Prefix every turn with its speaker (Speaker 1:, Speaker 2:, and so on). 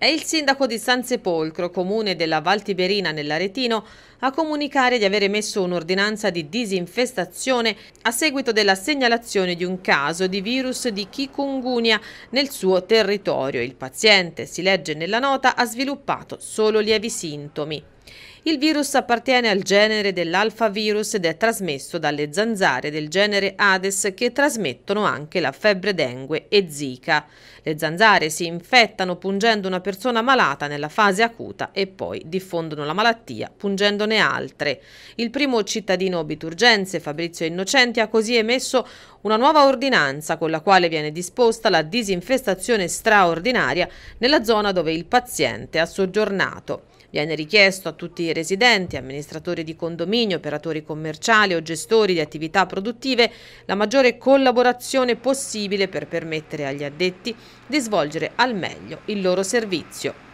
Speaker 1: È il sindaco di San Sepolcro, comune della Val Tiberina nell'Aretino, a comunicare di avere emesso un'ordinanza di disinfestazione a seguito della segnalazione di un caso di virus di chikungunya nel suo territorio. Il paziente, si legge nella nota, ha sviluppato solo lievi sintomi. Il virus appartiene al genere dell'alfavirus ed è trasmesso dalle zanzare del genere Hades che trasmettono anche la febbre dengue e zika. Le zanzare si infettano pungendo una persona malata nella fase acuta e poi diffondono la malattia pungendone altre. Il primo cittadino biturgense, Fabrizio Innocenti, ha così emesso una nuova ordinanza con la quale viene disposta la disinfestazione straordinaria nella zona dove il paziente ha soggiornato. Viene richiesto a tutti i residenti, amministratori di condominio, operatori commerciali o gestori di attività produttive la maggiore collaborazione possibile per permettere agli addetti di svolgere al meglio il loro servizio.